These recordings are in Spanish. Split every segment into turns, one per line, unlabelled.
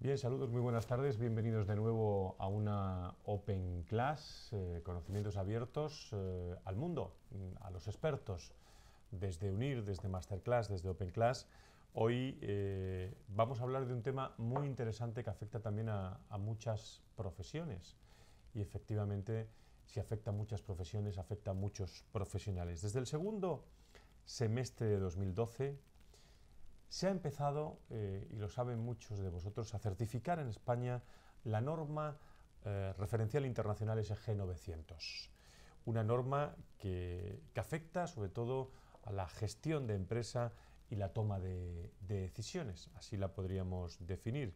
Bien, saludos, muy buenas tardes, bienvenidos de nuevo a una Open Class, eh, conocimientos abiertos eh, al mundo, mm, a los expertos, desde UNIR, desde Masterclass, desde Open Class. Hoy eh, vamos a hablar de un tema muy interesante que afecta también a, a, muchas profesiones y efectivamente si afecta a muchas profesiones, afecta a muchos profesionales. Desde el segundo semestre de 2012, se ha empezado, eh, y lo saben muchos de vosotros, a certificar en España la norma eh, referencial internacional SG 900. Una norma que, afecta sobre todo a la gestión de empresa y la toma de, de decisiones, así la podríamos definir.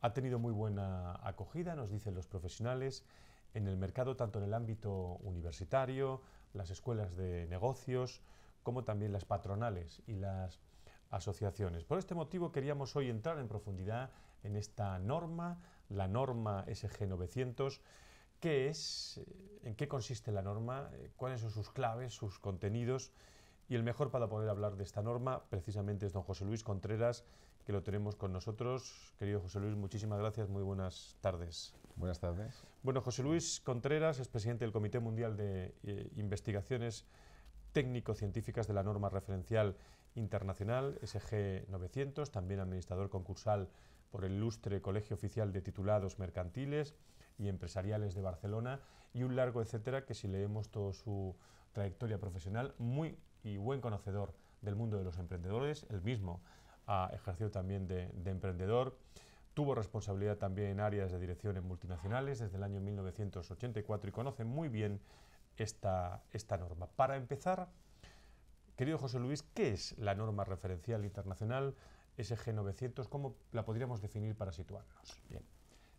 Ha tenido muy buena acogida, nos dicen los profesionales, en el mercado, tanto en el ámbito universitario, las escuelas de negocios, como también las patronales y las asociaciones. Por este motivo queríamos hoy entrar en profundidad en esta norma, la norma SG 900. ¿Qué es? Eh, ¿En qué consiste la norma? Eh, ¿Cuáles son sus claves, sus contenidos? Y el mejor para poder hablar de esta norma precisamente es don José Luis Contreras, que lo tenemos con nosotros. Querido José Luis, muchísimas gracias, muy buenas tardes. Buenas tardes. Bueno, José Luis Contreras es presidente del Comité Mundial de eh, Investigaciones Técnico-Científicas de la Norma Referencial internacional SG 900, también administrador concursal por el ilustre Colegio Oficial de Titulados Mercantiles y Empresariales de Barcelona y un largo etcétera que si leemos toda su trayectoria profesional, muy y buen conocedor del mundo de los emprendedores, el mismo ha ejercido también de, emprendedor, tuvo responsabilidad también en áreas de dirección en multinacionales desde el año 1984 y conoce muy bien esta, esta norma. Para empezar, Querido José Luis, ¿qué es la norma referencial internacional SG 900? ¿Cómo la podríamos definir para situarnos?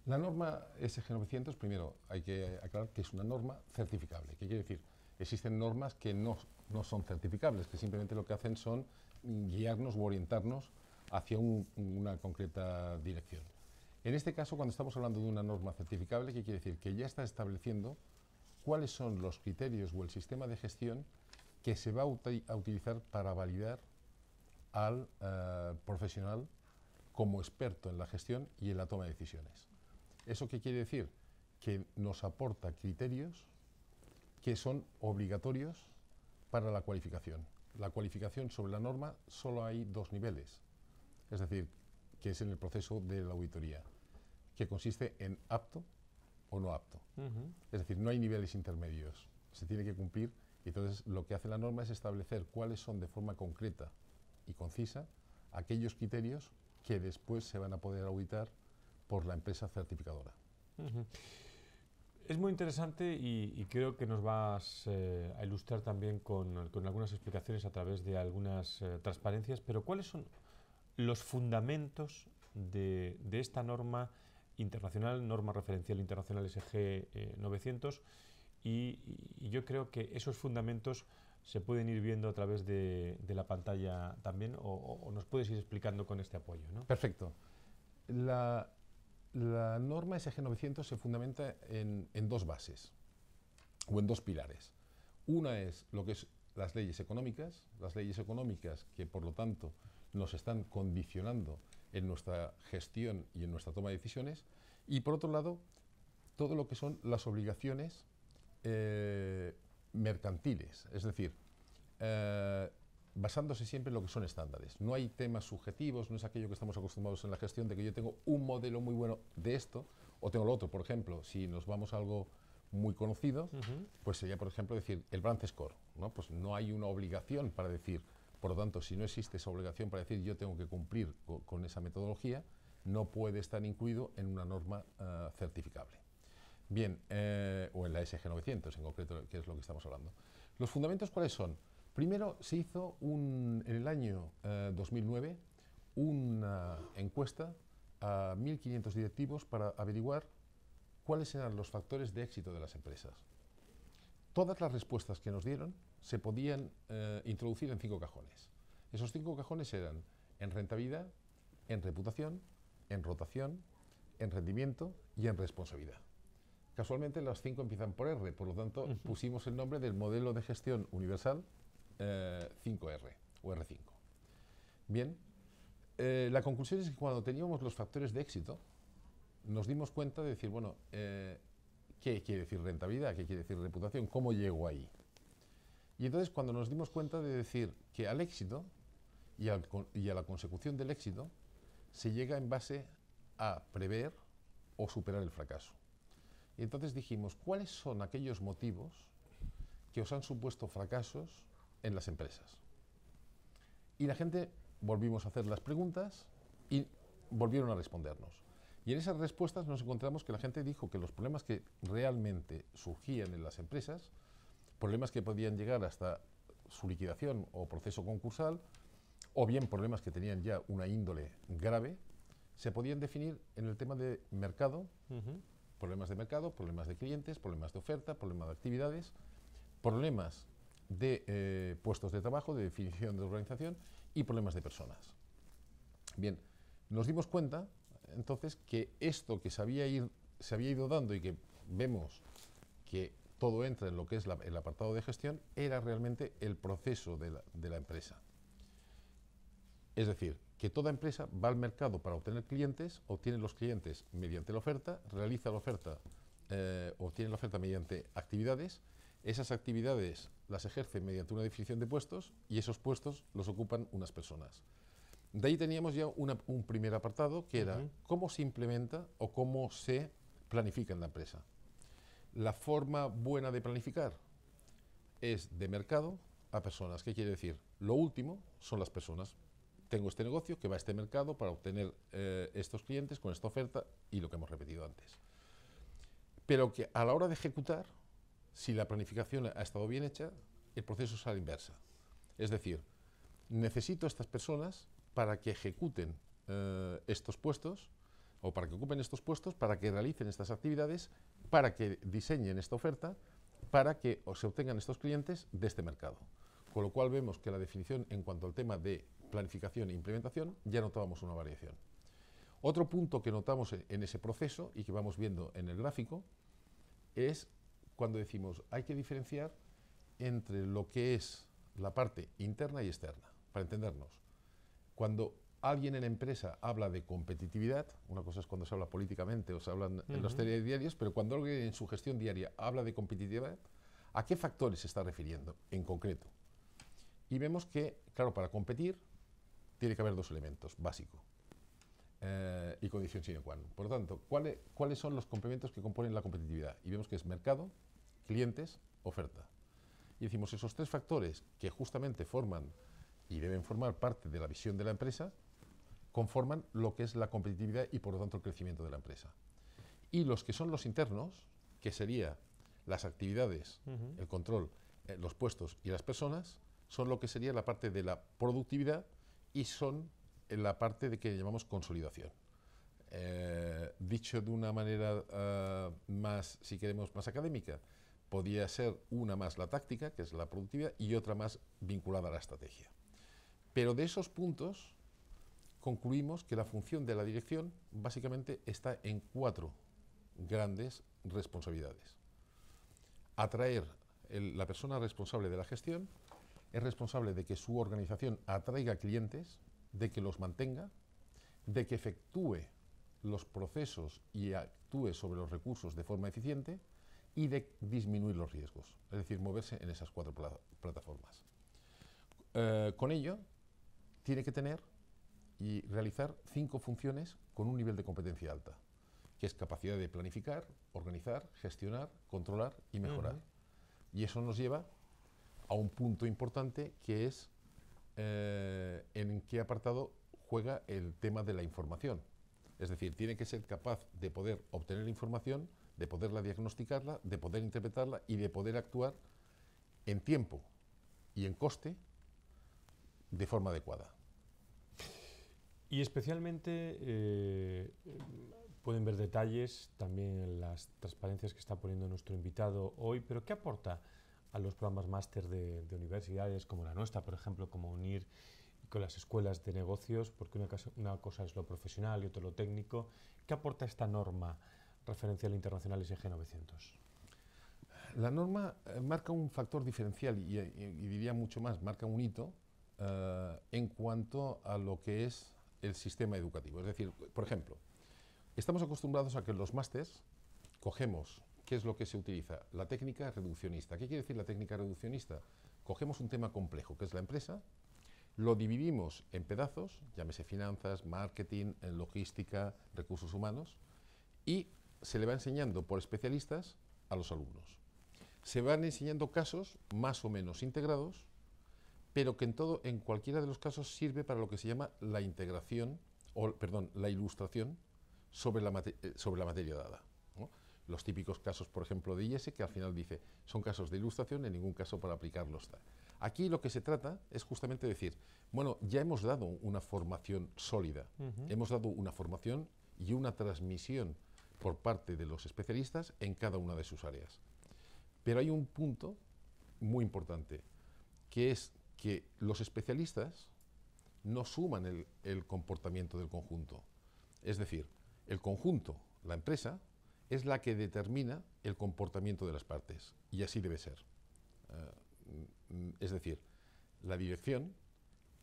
La norma SG
900, primero hay que aclarar que es una norma certificable. ¿Qué quiere decir? Existen normas que no, son certificables, que simplemente lo que hacen son guiarnos u orientarnos hacia una concreta dirección. En este caso, cuando estamos hablando de una norma certificable, ¿qué quiere decir? Que ya está estableciendo cuáles son los criterios o el sistema de gestión que se va a, utilizar para validar al eh, profesional como experto en la gestión y en la toma de decisiones. ¿Eso qué quiere decir? Que nos aporta criterios que son obligatorios para la cualificación. La cualificación sobre la norma solo hay dos niveles, es decir, que es en el proceso de la auditoría, que consiste en apto o no apto. Es decir, no hay niveles intermedios, se tiene que cumplir entonces, lo que hace la norma es establecer cuáles son de forma concreta y concisa aquellos criterios que después
se van a poder auditar por la empresa certificadora. Es muy interesante y, creo que nos vas eh, a ilustrar también con, algunas explicaciones a través de algunas eh, transparencias, pero ¿cuáles son los fundamentos de, esta norma internacional, norma referencial internacional SG 900? Eh, y, yo creo que esos fundamentos se pueden ir viendo a través de, la pantalla también o, nos puedes ir explicando con este apoyo. ¿no? Perfecto. La, norma SG 900 se fundamenta en, en
dos bases o en dos pilares. Una es lo que es las leyes económicas, las leyes económicas que por lo tanto nos están condicionando en nuestra gestión y en nuestra toma de decisiones, y por otro lado, todo lo que son las obligaciones eh, mercantiles, es decir, eh, basándose siempre en lo que son estándares. No hay temas subjetivos, no es aquello que estamos acostumbrados en la gestión de que yo tengo un modelo muy bueno de esto o tengo lo otro. Por ejemplo, si nos vamos a algo muy conocido, pues sería, por ejemplo, decir el brand score. ¿no? Pues no hay una obligación para decir, por lo tanto, si no existe esa obligación para decir yo tengo que cumplir con esa metodología, no puede estar incluido en una norma eh, certificable. Bien, eh, o en la SG900 en concreto, que es lo que estamos hablando. ¿Los fundamentos cuáles son? Primero, se hizo un, en el año 2009 eh, una encuesta a 1.500 directivos para averiguar cuáles eran los factores de éxito de las empresas. Todas las respuestas que nos dieron se podían eh, introducir en cinco cajones. Esos cinco cajones eran en rentabilidad, en reputación, en rotación, en rendimiento y en responsabilidad. Casualmente las cinco empiezan por R, por lo tanto pusimos el nombre del modelo de gestión universal 5R eh, o R5. Bien, eh, la conclusión es que cuando teníamos los factores de éxito, nos dimos cuenta de decir, bueno, eh, ¿qué quiere decir rentabilidad? ¿Qué quiere decir reputación? ¿Cómo llego ahí? Y entonces cuando nos dimos cuenta de decir que al éxito y a la consecución del éxito se llega en base a prever o superar el fracaso. Y entonces dijimos, ¿cuáles son aquellos motivos que os han supuesto fracasos en las empresas? Y la gente volvimos a hacer las preguntas y volvieron a respondernos. Y en esas respuestas nos encontramos que la gente dijo que los problemas que realmente surgían en las empresas, problemas que podían llegar hasta su liquidación o proceso concursal, o bien problemas que tenían ya una índole grave, se podían definir en el tema de mercado, Problemas de mercado, problemas de clientes, problemas de oferta, problemas de actividades, problemas de eh, puestos de trabajo, de definición de organización y problemas de personas. Bien, nos dimos cuenta entonces que esto que se había, ido dando y que vemos que todo entra en lo que es el apartado de gestión, era realmente el proceso de la, de la empresa. Es decir, que toda empresa va al mercado para obtener clientes, obtiene los clientes mediante la oferta, realiza la oferta, eh, obtiene la oferta mediante actividades, esas actividades las ejerce mediante una definición de puestos y esos puestos los ocupan unas personas. De ahí teníamos ya un primer apartado que era cómo se implementa o cómo se planifica en la empresa. La forma buena de planificar es de mercado a personas. ¿Qué quiere decir? Lo último son las personas tengo este negocio que va a este mercado para obtener eh, estos clientes con esta oferta y lo que hemos repetido antes. Pero que a la hora de ejecutar, si la planificación ha estado bien hecha, el proceso es a la inversa. Es decir, necesito estas personas para que ejecuten eh, estos puestos o para que ocupen estos puestos, para que realicen estas actividades, para que diseñen esta oferta, para que se obtengan estos clientes de este mercado. Con lo cual vemos que la definición en cuanto al tema de planificación e implementación, ya notábamos una variación. Otro punto que notamos en ese proceso y que vamos viendo en el gráfico es cuando decimos hay que diferenciar entre lo que es la parte interna y externa, para entendernos. Cuando alguien en la empresa habla de competitividad, una cosa es cuando se habla políticamente o se habla en los telediarios, pero cuando alguien en su gestión diaria habla de competitividad, ¿a qué factores se está refiriendo en concreto? Y vemos que, claro, para competir tiene que haber dos elementos básico eh, y condición sine qua non. Por lo tanto, ¿cuáles, ¿cuáles son los complementos que componen la competitividad? Y vemos que es mercado, clientes, oferta. Y decimos, esos tres factores que justamente forman y deben formar parte de la visión de la empresa, conforman lo que es la competitividad y por lo tanto el crecimiento de la empresa. Y los que son los internos, que sería las actividades, el control, eh, los puestos y las personas, son lo que sería la parte de la productividad y son en la parte de que llamamos consolidación. Eh, dicho de una manera eh, más, si queremos, más académica, podría ser una más la táctica, que es la productividad, y otra más vinculada a la estrategia. Pero de esos puntos concluimos que la función de la dirección básicamente está en cuatro grandes responsabilidades. Atraer la persona responsable de la gestión, es responsable de que su organización atraiga clientes, de que los mantenga, de que efectúe los procesos y actúe sobre los recursos de forma eficiente y de disminuir los riesgos, es decir, moverse en esas cuatro plataformas. Eh, con ello, tiene que tener y realizar cinco funciones con un nivel de competencia alta, que es capacidad de planificar, organizar, gestionar, controlar y mejorar. Y eso nos lleva a un punto importante que es eh, en qué apartado juega el tema de la información. Es decir, tiene que ser capaz de poder obtener información, de poderla diagnosticarla, de poder interpretarla y de poder actuar en tiempo y en coste de forma adecuada.
Y especialmente eh, pueden ver detalles también en las transparencias que está poniendo nuestro invitado hoy, pero ¿qué aporta? a los programas máster de, universidades como la nuestra, por ejemplo, como unir con las escuelas de negocios, porque una cosa, es lo profesional y otra lo técnico. ¿Qué aporta esta norma referencial internacional SG 900? La norma eh, marca un factor diferencial eh, y, diría mucho más, marca un hito
eh, en cuanto a lo que es el sistema educativo. Es decir, por ejemplo, estamos acostumbrados a que los másters cogemos ¿qué es lo que se utiliza? La técnica reduccionista. ¿Qué quiere decir la técnica reduccionista? Cogemos un tema complejo, que es la empresa, lo dividimos en pedazos, llámese finanzas, marketing, eh, logística, recursos humanos, y se le va enseñando por especialistas a los alumnos. Se van enseñando casos más o menos integrados, pero que en todo, en cualquiera de los casos sirve para lo que se llama la integración, o perdón, la ilustración sobre la, eh, sobre la materia dada los típicos casos, por ejemplo, de IS, e, que al final dice, son casos de ilustración, en ningún caso para aplicarlos. Aquí lo que se trata es justamente decir, bueno, ya hemos dado una formación sólida, hemos dado una formación y una transmisión por parte de los especialistas en cada una de sus áreas. Pero hay un punto muy importante, que es que los especialistas no suman el comportamiento del conjunto. Es decir, el conjunto, la empresa, es la que determina el comportamiento de las partes, y así debe ser. Eh, mm, es decir, la dirección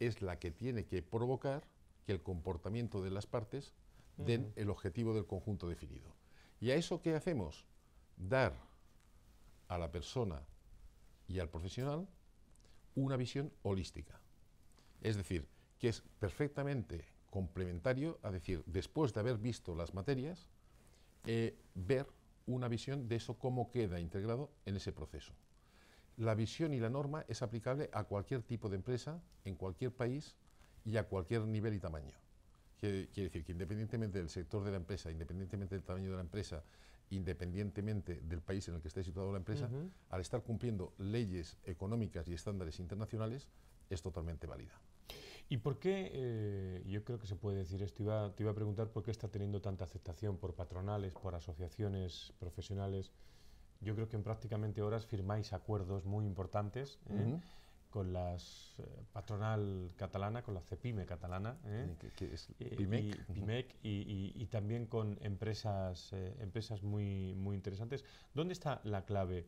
es la que tiene que provocar que el comportamiento de las partes den el objetivo del conjunto definido. ¿Y a eso qué hacemos? Dar a la persona y al profesional una visión holística. Es decir, que es perfectamente complementario a decir, después de haber visto las materias, eh, ver una visión de eso, cómo queda integrado en ese proceso. La visión y la norma es aplicable a cualquier tipo de empresa, en cualquier país y a cualquier nivel y tamaño. Quiere, decir que independientemente del sector de la empresa, independientemente del tamaño de la empresa, independientemente del país en el que esté situada la empresa, al estar cumpliendo leyes económicas y estándares internacionales, es totalmente válida.
¿Y por qué, eh, yo creo que se puede decir esto, te iba a preguntar por qué está teniendo tanta aceptación por patronales, por asociaciones profesionales? Yo creo que en prácticamente horas firmáis acuerdos muy importantes ¿eh? con la eh, patronal catalana, con la CEPIME catalana, ¿Qué, es? PIMEC, e y, y, también con empresas, empresas muy, muy interesantes. ¿Dónde está la clave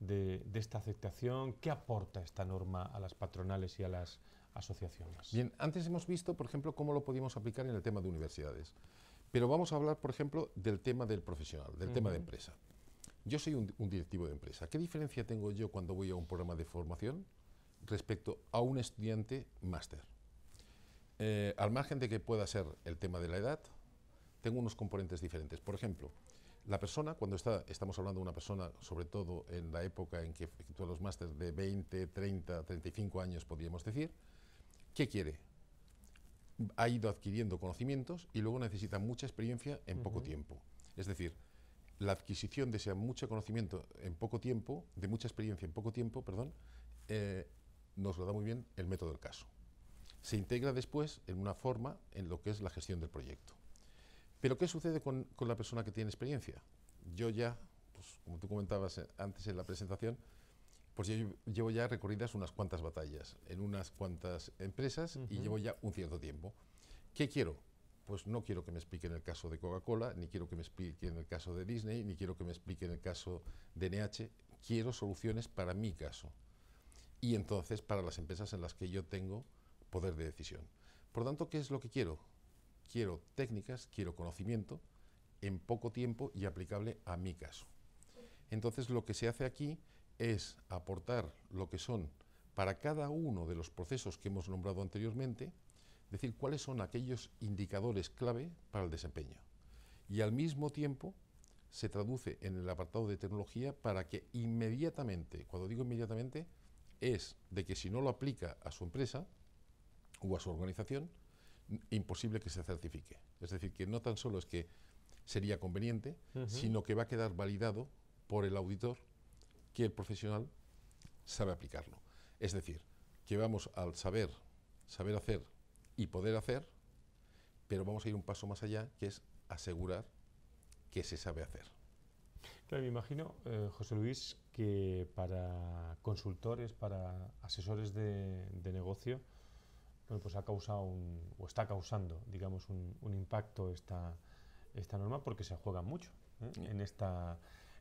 de, de esta aceptación? ¿Qué aporta esta norma a las patronales y a las
Bien, antes hemos visto, por ejemplo, cómo lo podíamos aplicar en el tema de universidades, pero vamos a hablar, por ejemplo, del tema del profesional, del tema de empresa. Yo soy un, directivo de empresa. ¿Qué diferencia tengo yo cuando voy a un programa de formación respecto a un estudiante máster? Eh, al margen de que pueda ser el tema de la edad, tengo unos componentes diferentes. Por ejemplo, la persona, cuando estamos hablando de una persona, sobre todo en la época en que efectúa los másteres de 20, 30, 35 años, podríamos decir, ¿Qué quiere? Ha ido adquiriendo conocimientos y luego necesita mucha experiencia en poco tiempo. Es decir, la adquisición de mucho conocimiento en poco tiempo, de mucha experiencia en poco tiempo, perdón, eh, nos lo da muy bien el método del caso. Se integra después en una forma en lo que es la gestión del proyecto. Pero ¿qué sucede con, la persona que tiene experiencia? Yo ya, pues, como tú comentabas eh, antes en la presentación, pues yo llevo ya recorridas unas cuantas batallas en unas cuantas empresas y llevo ya un cierto tiempo. ¿Qué quiero? Pues no quiero que me expliquen el caso de Coca-Cola, ni quiero que me expliquen el caso de Disney, ni quiero que me expliquen el caso de NH. Quiero soluciones para mi caso y entonces para las empresas en las que yo tengo poder de decisión. Por tanto, ¿qué es lo que quiero? Quiero técnicas, quiero conocimiento en poco tiempo y aplicable a mi caso. Entonces, lo que se hace aquí es aportar lo que son para cada uno de los procesos que hemos nombrado anteriormente, decir cuáles son aquellos indicadores clave para el desempeño. Y al mismo tiempo se traduce en el apartado de tecnología para que inmediatamente, cuando digo inmediatamente, es de que si no lo aplica a su empresa o a su organización, imposible que se certifique. Es decir, que no tan solo es que sería conveniente, sino que va a quedar validado por el auditor que el profesional sabe aplicarlo. Es decir, que vamos al saber, saber hacer y poder hacer, pero vamos a ir un paso más allá, que es asegurar que se sabe hacer.
me imagino, eh, José Luis, que para consultores, para asesores de, negocio, pues ha causado o está causando, digamos, un, impacto esta, esta norma porque se juega mucho ¿eh? en, esta,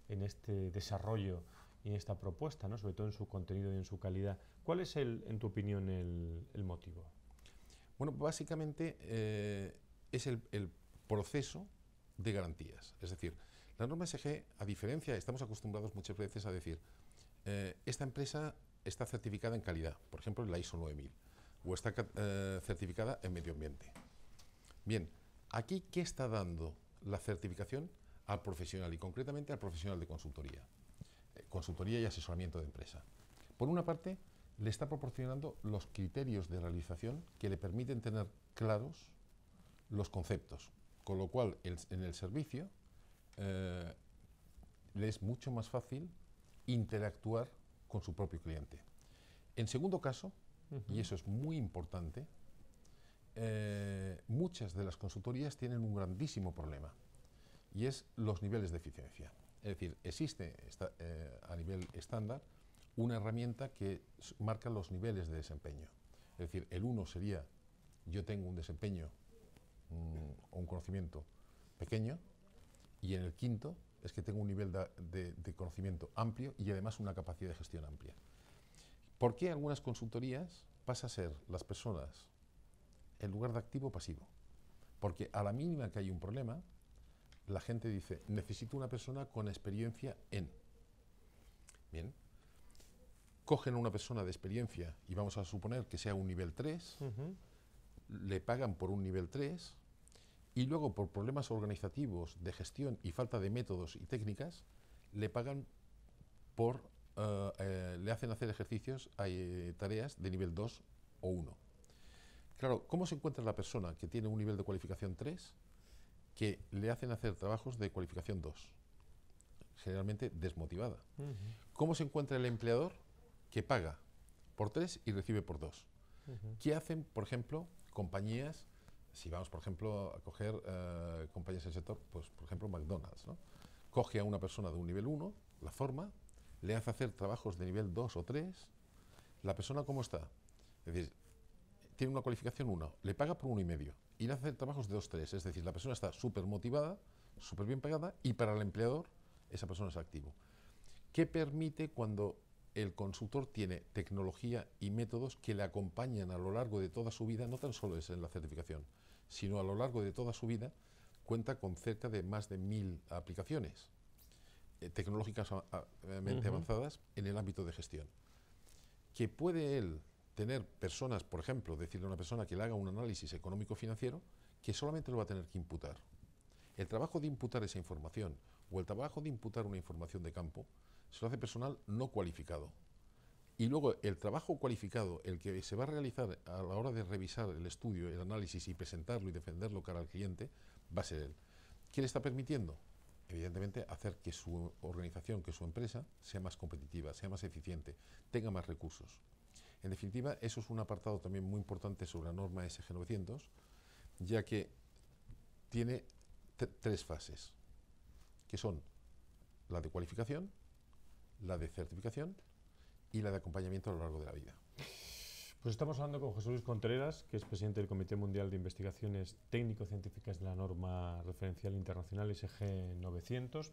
en este desarrollo y en esta propuesta, ¿no? sobre todo en su contenido y en su calidad. ¿Cuál es, el, en tu opinión, el, motivo?
Bueno, básicamente eh, es el, proceso de garantías. Es decir, la norma SG, a diferencia, estamos acostumbrados muchas veces a decir, eh, esta empresa está certificada en calidad, por ejemplo, en la ISO 9000, o está eh, certificada en medio ambiente. Bien, aquí, ¿qué está dando la certificación al profesional y concretamente al profesional de consultoría? consultoría y asesoramiento de empresa. Por una parte, le está proporcionando los criterios de realización que le permiten tener claros los conceptos, con lo cual en el servicio eh, le es mucho más fácil interactuar con su propio cliente. En segundo caso, y eso es muy importante, eh, muchas de las consultorías tienen un grandísimo problema y es los niveles de eficiencia. Es decir, existe eh, a nivel estándar una herramienta que marca los niveles de desempeño. Es decir, el uno sería yo tengo un desempeño mm, o un conocimiento pequeño y en el quinto es que tengo un nivel de, conocimiento amplio y además una capacidad de gestión amplia. ¿Por qué algunas consultorías pasa a ser las personas en lugar de activo pasivo? Porque a la mínima que hay un problema, la gente dice, necesito una persona con experiencia en. Bien. Cogen a una persona de experiencia y vamos a suponer que sea un nivel 3, le pagan por un nivel 3 y luego por problemas organizativos de gestión y falta de métodos y técnicas, le pagan por, eh, eh, le hacen hacer ejercicios, hay eh, tareas de nivel 2 o 1. Claro, ¿cómo se encuentra la persona que tiene un nivel de cualificación 3 que le hacen hacer trabajos de cualificación 2, generalmente desmotivada. ¿Cómo se encuentra el empleador que paga por 3 y recibe por 2? ¿Qué hacen, por ejemplo, compañías, si vamos, por ejemplo, a coger eh, compañías del sector, pues, por ejemplo, McDonald's, ¿no? coge a una persona de un nivel 1, la forma, le hace hacer trabajos de nivel 2 o 3, la persona cómo está. Es decir, tiene una cualificación 1, le paga por y medio y le hacer trabajos de 2 tres Es decir, la persona está súper motivada, súper bien pagada y para el empleador esa persona es activo. ¿Qué permite cuando el consultor tiene tecnología y métodos que le acompañan a lo largo de toda su vida, no tan solo es en la certificación, sino a lo largo de toda su vida, cuenta con cerca de más de mil aplicaciones eh, tecnológicas tecnológicamente eh, avanzadas en el ámbito de gestión. Que puede él tener personas, por ejemplo, decirle a una persona que le haga un análisis económico-financiero, que solamente lo va a tener que imputar. El trabajo de imputar esa información o el trabajo de imputar una información de campo se lo hace personal no cualificado. Y luego el trabajo cualificado, el que se va a realizar a la hora de revisar el estudio, el análisis y presentarlo y defenderlo cara al cliente, va a ser él. ¿Qué le está permitiendo? Evidentemente, hacer que su organización, que su empresa sea más competitiva, sea más eficiente, tenga más recursos. En definitiva, eso es un apartado también muy importante sobre la norma SG900, ya que tiene tres fases, que son la de cualificación,
la de certificación y la de acompañamiento a lo largo de la vida. Pues estamos hablando con Jesús Contreras, que es presidente del Comité Mundial de Investigaciones Técnico-Científicas de la Norma Referencial Internacional SG 900,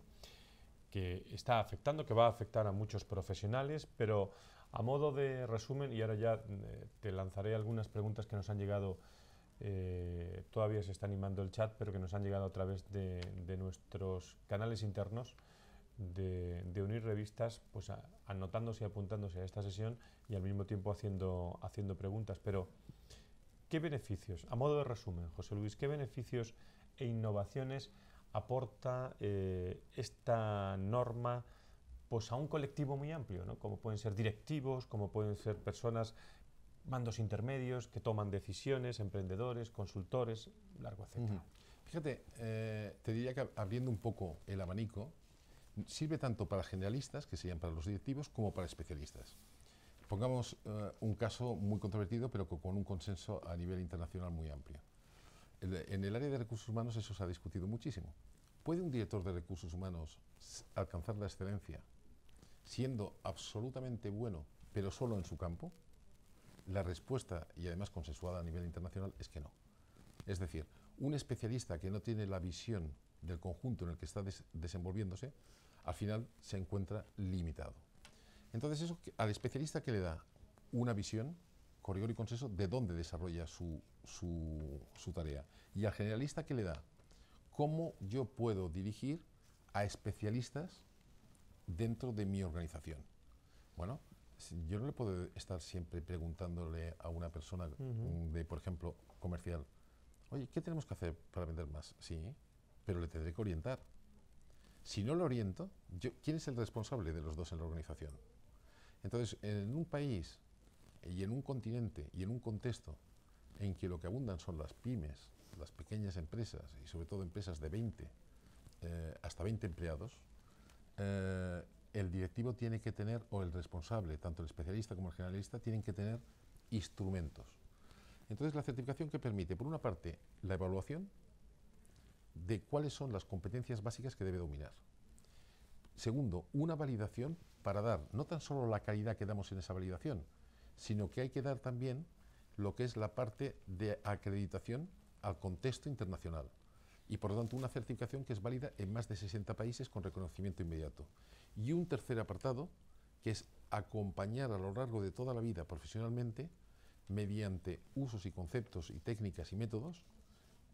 que está afectando, que va a afectar a muchos profesionales, pero a modo de resumen, y ahora ya eh, te lanzaré algunas preguntas que nos han llegado, eh, todavía se está animando el chat, pero que nos han llegado a través de, nuestros canales internos. De, unir revistas, pues anotándose y apuntándose a esta sesión y al mismo tiempo haciendo, haciendo preguntas. Pero, ¿qué beneficios, a modo de resumen, José Luis, qué beneficios e innovaciones aporta eh, esta norma pues a un colectivo muy amplio, como pueden ser directivos, como pueden ser personas, mandos intermedios que toman decisiones, emprendedores, consultores, largo etcétera. Fíjate,
eh, te diría que abriendo un poco el abanico, sirve tanto para generalistas, que serían para los directivos, como para especialistas. Pongamos eh, un caso muy controvertido, pero con un consenso a nivel internacional muy amplio. en el área de recursos humanos eso se ha discutido muchísimo. ¿Puede un director de recursos humanos alcanzar la excelencia siendo absolutamente bueno, pero solo en su campo? La respuesta, y además consensuada a nivel internacional, es que no. Es decir, un especialista que no tiene la visión del conjunto en el que está desenvolviéndose, al final se encuentra limitado. Entonces, eso al especialista que le da una visión, con y consenso, de dónde desarrolla su, su tarea. Y al generalista que le da, cómo yo puedo dirigir a especialistas dentro de mi organización. Bueno, yo no le puedo estar siempre preguntándole a una persona mm, de, por ejemplo, comercial, oye, ¿qué tenemos que hacer para vender más? Sí, pero le tendré que orientar. Si no lo oriento, ¿quién es el responsable de los dos en la organización? Entonces, en un país y en un continente y en un contexto en que lo que abundan son las pymes, las pequeñas empresas y sobre todo empresas de 20 eh, hasta 20 empleados, eh, el directivo tiene que tener, o el responsable, tanto el especialista como el generalista, tienen que tener instrumentos. Entonces, la certificación que permite, por una parte, la evaluación de cuáles son las competencias básicas que debe dominar. Segundo, una validación para dar no tan solo la calidad que damos en esa validación, sino que hay que dar también lo que es la parte de acreditación al contexto internacional y por lo tanto una certificación que es válida en más de 60 países con reconocimiento inmediato. Y un tercer apartado que es acompañar a lo largo de toda la vida profesionalmente mediante usos y conceptos y técnicas y métodos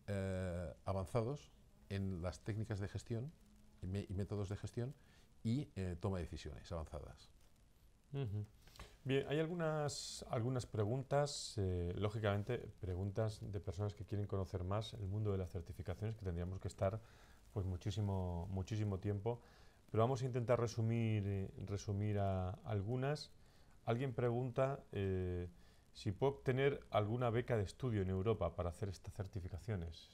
eh, avanzados en las técnicas de gestión y, métodos de gestión y eh, toma de decisiones avanzadas.
Bien, hay algunas, algunas preguntas, eh, lógicamente preguntas de personas que quieren conocer más el mundo de las certificaciones, que tendríamos que estar pues muchísimo, muchísimo tiempo, pero vamos a intentar resumir, eh, resumir a algunas. Alguien pregunta eh, si puedo obtener alguna beca de estudio en Europa para hacer estas certificaciones.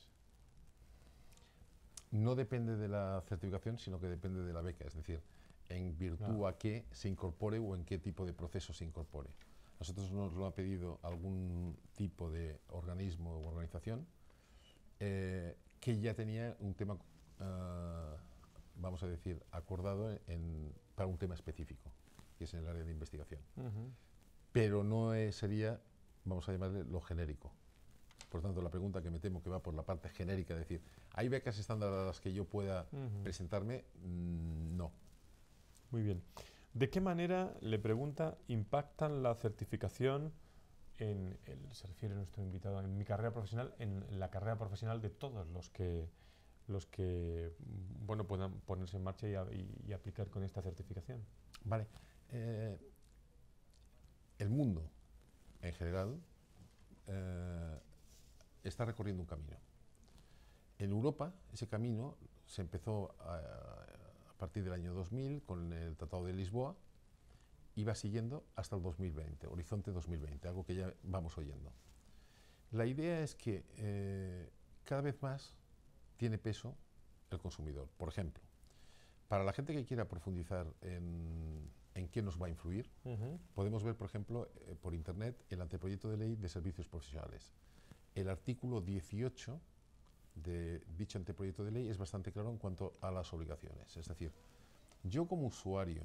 No depende de la certificación, sino que depende de la beca, es decir, en virtud a
qué se incorpore o en qué tipo de proceso se incorpore. Nosotros nos lo ha pedido algún tipo de organismo o organización eh, que ya tenía un tema, eh, vamos a decir, acordado para un tema específico, que es en el área de investigación. Pero no sería, vamos a llamarle, lo genérico. Por tanto, la pregunta que me temo que va por la parte genérica, es decir, ¿hay becas
estándar a las que yo pueda presentarme? Mm, no muy bien. ¿De qué manera, le pregunta, impactan la certificación en, el, se refiere nuestro invitado, en mi carrera profesional, en la carrera profesional de todos los que, los que bueno, puedan ponerse en marcha y, aplicar con esta certificación?
Vale. Eh,
el mundo, en general,
eh, está recorriendo un camino. En Europa, ese camino se empezó a, a partir del año 2000 con el Tratado de Lisboa y va siguiendo hasta el 2020, horizonte 2020, algo que ya vamos oyendo. La idea es que eh, cada vez más tiene peso el consumidor. Por ejemplo, para la gente que quiera profundizar en, en qué nos va a influir, podemos ver, por ejemplo, eh, por Internet el anteproyecto de ley de servicios profesionales. El artículo 18 de dicho anteproyecto de ley es bastante claro en cuanto a las obligaciones. Es decir, yo como usuario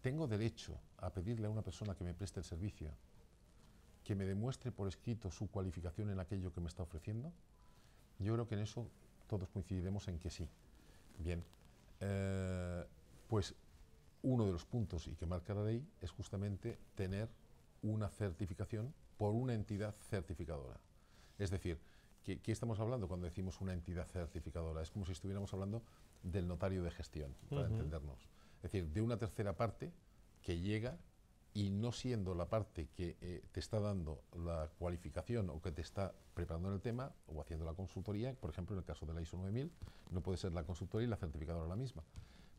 tengo derecho a pedirle a una persona que me preste el servicio que me demuestre por escrito su cualificación en aquello que me está ofreciendo. Yo creo que en eso todos coincidiremos en que sí. Bien, eh, pues uno de los puntos y que marca la ley es justamente tener una certificación por una entidad certificadora. Es decir, ¿Qué, estamos hablando cuando decimos una entidad certificadora? Es como si estuviéramos hablando del notario de gestión, para entendernos. Es decir, de una tercera parte que llega y no siendo la parte que eh, te está dando la cualificación o que te está preparando en el tema o haciendo la consultoría, por ejemplo, en el caso de la ISO 9000, no puede ser la consultoría y la certificadora la misma.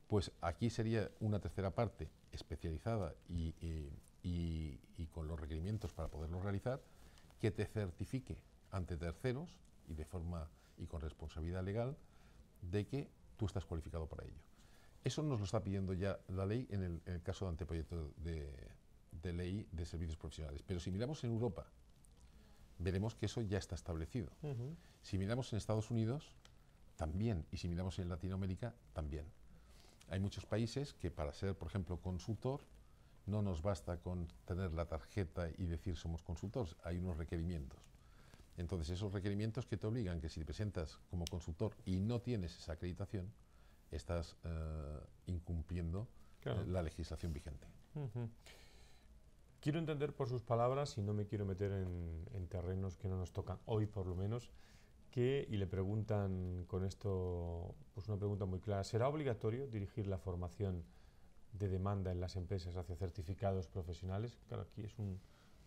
Pues aquí sería una tercera parte especializada y eh, con los requerimientos para poderlo realizar que te certifique ante terceros y de forma y con responsabilidad legal de que tú estás cualificado para ello. Eso nos lo está pidiendo ya la ley en el, caso de anteproyecto de, ley de servicios profesionales. Pero si miramos en Europa, veremos que eso ya está establecido. Si miramos en Estados Unidos, también. Y si miramos en Latinoamérica, también. Hay muchos países que para ser, por ejemplo, consultor, no nos basta con tener la tarjeta y decir somos consultores. Hay unos requerimientos. Entonces, esos requerimientos que te obligan que si te presentas como consultor y no tienes esa acreditación, estás eh, incumpliendo eh, la
legislación vigente. Quiero entender por sus palabras, y no me quiero meter en, terrenos que no nos tocan hoy por lo menos, que, y le preguntan con esto, pues una pregunta muy clara, ¿será obligatorio dirigir la formación de demanda en las empresas hacia certificados profesionales? Claro, aquí es un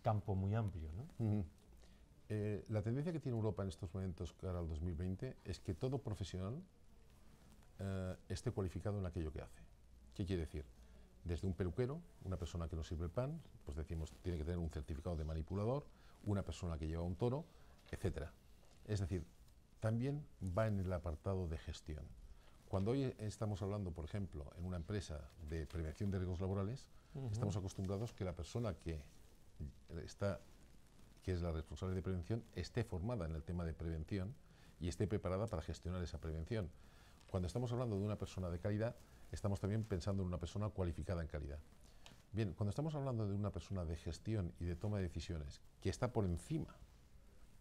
campo muy amplio,
¿no? Eh, la tendencia que tiene Europa en estos momentos cara al 2020 es que todo profesional eh, esté cualificado en aquello que hace. ¿Qué quiere decir? Desde un peluquero, una persona que no sirve pan, pues decimos tiene que tener un certificado de manipulador, una persona que lleva un toro, etc. Es decir, también va en el apartado de gestión. Cuando hoy estamos hablando, por ejemplo, en una empresa de prevención de riesgos laborales, estamos acostumbrados que la persona que está que es la responsable de prevención, esté formada en el tema de prevención y esté preparada para gestionar esa prevención. Cuando estamos hablando de una persona de calidad, estamos también pensando en una persona cualificada en calidad. Bien, cuando estamos hablando de una persona de gestión y de toma de decisiones que está por encima,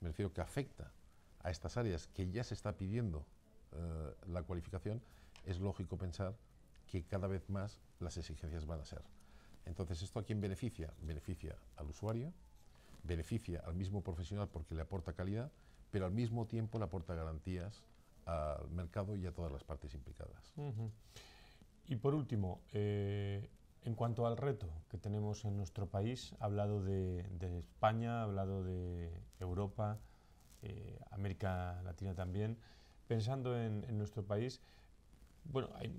me refiero que afecta a estas áreas que ya se está pidiendo eh, la cualificación, es lógico pensar que cada vez más las exigencias van a ser. Entonces, ¿esto a quién beneficia? Beneficia al usuario, beneficia al mismo profesional porque le aporta calidad, pero al mismo tiempo le aporta garantías al
mercado y a todas las partes implicadas. Y por último, eh, en cuanto al reto que tenemos en nuestro país, ha hablado de, España, ha hablado de Europa, eh, América Latina también. Pensando en, nuestro país, bueno, hay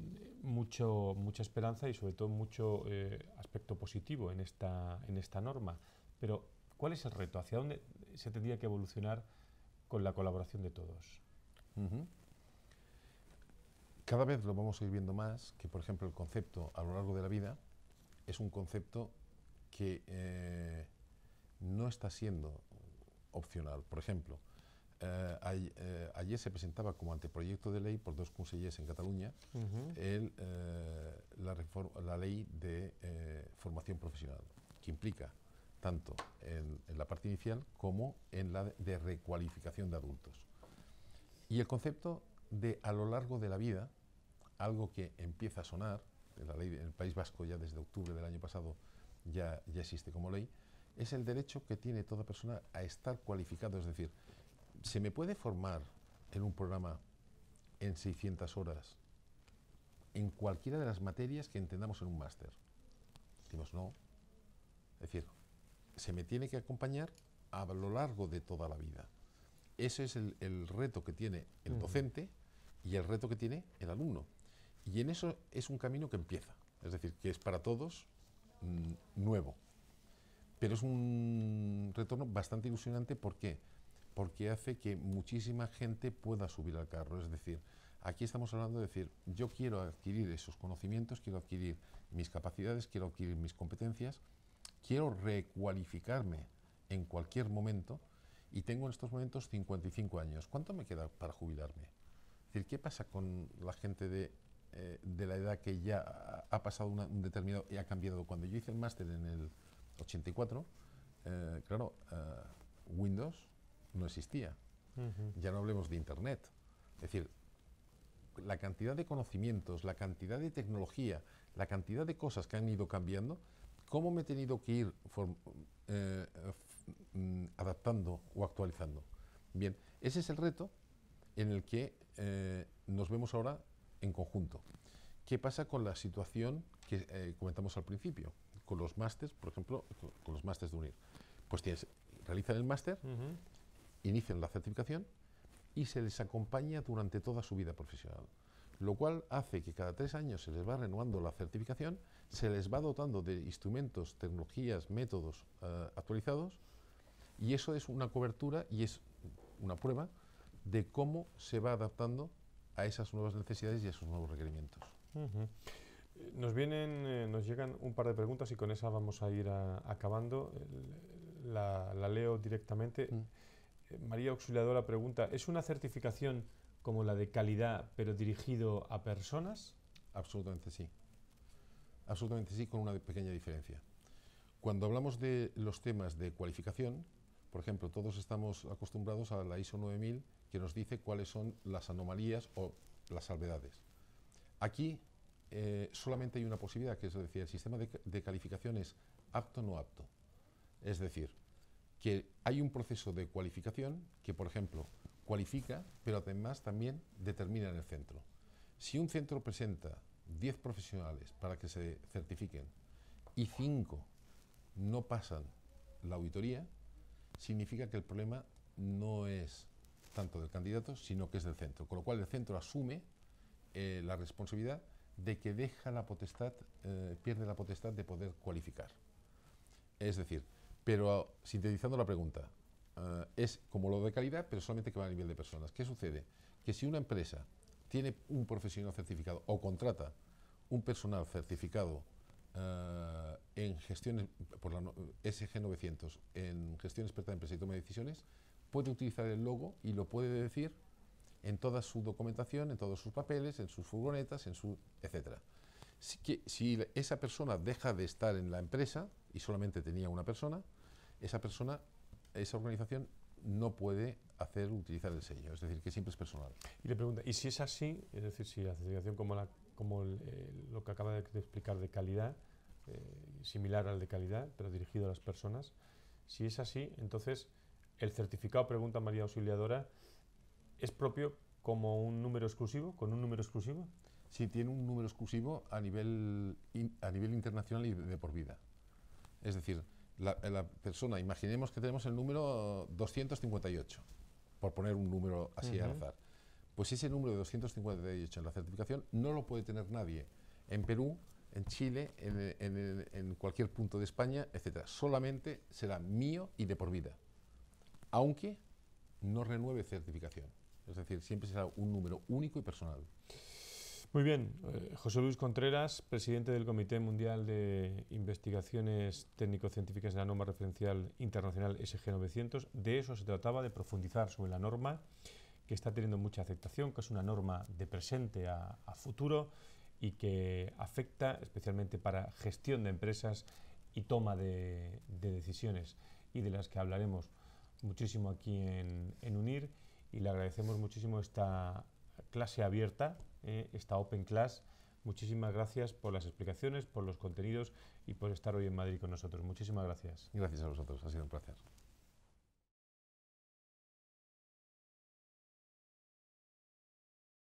mucho, mucha esperanza y sobre todo mucho eh, aspecto positivo en esta, en esta norma, pero ¿Cuál es el reto? ¿Hacia dónde se tendría que evolucionar con la colaboración de todos?
Cada vez lo vamos a ir viendo más, que por ejemplo el concepto a lo largo de la vida es un concepto que eh, no está siendo opcional. Por ejemplo, eh, eh, ayer se presentaba como anteproyecto de ley por dos consejeros en Cataluña la, ley de formación profesional, que implica tanto en, la parte inicial como en la de recualificación de adultos. Y el concepto de a lo largo de la vida, algo que empieza a sonar, en, la ley, en el País Vasco ya desde octubre del año pasado ya, ya existe como ley, es el derecho que tiene toda persona a estar cualificado. Es decir, ¿se me puede formar en un programa en 600 horas en cualquiera de las materias que entendamos en un máster? Decimos no. Es decir, se me tiene que acompañar a lo largo de toda la vida. Ese es el, reto que tiene el docente y el reto que tiene el alumno. Y en eso es un camino que empieza, es decir, que es para todos mm, nuevo. Pero es un retorno bastante ilusionante, ¿por Porque hace que muchísima gente pueda subir al carro, es decir, aquí estamos hablando de decir, yo quiero adquirir esos conocimientos, quiero adquirir mis capacidades, quiero adquirir mis competencias quiero recualificarme en cualquier momento y tengo en estos momentos 55 años. ¿Cuánto me queda para jubilarme? Es decir, ¿qué pasa con la gente de, eh, la edad que ya ha pasado un determinado y ha cambiado? Cuando yo hice el máster en el 84, eh, claro, eh, Windows no existía. Ya no hablemos de Internet. Es decir, la cantidad de conocimientos, la cantidad de tecnología, la cantidad de cosas que han ido cambiando ¿Cómo me he tenido que ir eh, mm, adaptando o actualizando? Bien, ese es el reto en el que eh, nos vemos ahora en conjunto. ¿Qué pasa con la situación que eh, comentamos al principio? Con los másteres, por ejemplo, con, los másteres de UNIR. Pues tienes, realizan el máster, inician la certificación y se les acompaña durante toda su vida profesional lo cual hace que cada tres años se les va renovando la certificación, se les va dotando de instrumentos, tecnologías, métodos eh, actualizados, y eso es una cobertura y es una prueba de cómo se va adaptando a esas nuevas necesidades y a esos nuevos requerimientos.
Nos vienen, eh, nos llegan un par de preguntas y con esa vamos a ir ah, acabando. La, leo directamente. Mm. María Auxiliadora pregunta, ¿es una certificación como la de calidad, pero dirigido a personas? Absolutamente sí. Absolutamente
sí, con una pequeña diferencia. Cuando hablamos de los temas de cualificación, por ejemplo, todos estamos acostumbrados a la ISO 9000 que nos dice cuáles son las anomalías o las salvedades. Aquí eh, solamente hay una posibilidad, que es decir, el sistema de, de calificación es apto o no apto. Es decir, que hay un proceso de cualificación que, por ejemplo, cualifica, pero además también determina en el centro. Si un centro presenta 10 profesionales para que se certifiquen y 5 no pasan la auditoría, significa que el problema no es tanto del candidato, sino que es del centro. Con lo cual el centro asume eh, la responsabilidad de que deja la potestad, eh, pierde la potestad de poder cualificar. Es decir, pero ah, sintetizando la pregunta, ah, es como lo de calidad, pero solamente que va a nivel de personas. ¿Qué sucede? Que si una empresa tiene un profesional certificado o contrata un personal certificado ah, en gestiones, por la SG 900, en gestión experta de empresa y toma de decisiones, puede utilizar el logo y lo puede decir en toda su documentación, en todos sus papeles, en sus furgonetas, en su etcétera. si esa persona deja de estar en la empresa y solamente tenía una persona, esa persona, esa organización no puede hacer utilizar el sello, es decir, que siempre es personal.
Y le pregunta, ¿y si es así, es decir, si la certificación como, la, como eh, lo que acaba de explicar de calidad, eh, similar al de calidad, pero dirigido a las personas, si es así, entonces el certificado, pregunta María Auxiliadora, ¿es propio como un número exclusivo, con un número exclusivo? Sí, tiene un número exclusivo a nivel, a nivel
internacional y de por vida. Es decir, la, persona, imaginemos que tenemos el número 258, por poner un número así al azar. Pues ese número de 258 en la certificación no lo puede tener nadie en Perú, en Chile, en, en cualquier punto de España, etc. Solamente será mío y de por vida, aunque no renueve certificación. Es decir, siempre será un número único y personal.
Muy bien, eh, José Luis Contreras, presidente del Comité Mundial de Investigaciones Técnico-Científicas de la Norma Referencial Internacional SG900. De eso se trataba, de profundizar sobre la norma que está teniendo mucha aceptación, que es una norma de presente a, futuro y que afecta especialmente para gestión de empresas y toma de, decisiones y de las que hablaremos muchísimo aquí en UNIR y le agradecemos muchísimo esta clase abierta eh, esta Open Class. Muchísimas gracias por las explicaciones, por los contenidos y por estar hoy en Madrid con nosotros. Muchísimas gracias. Gracias a vosotros, ha sido un placer.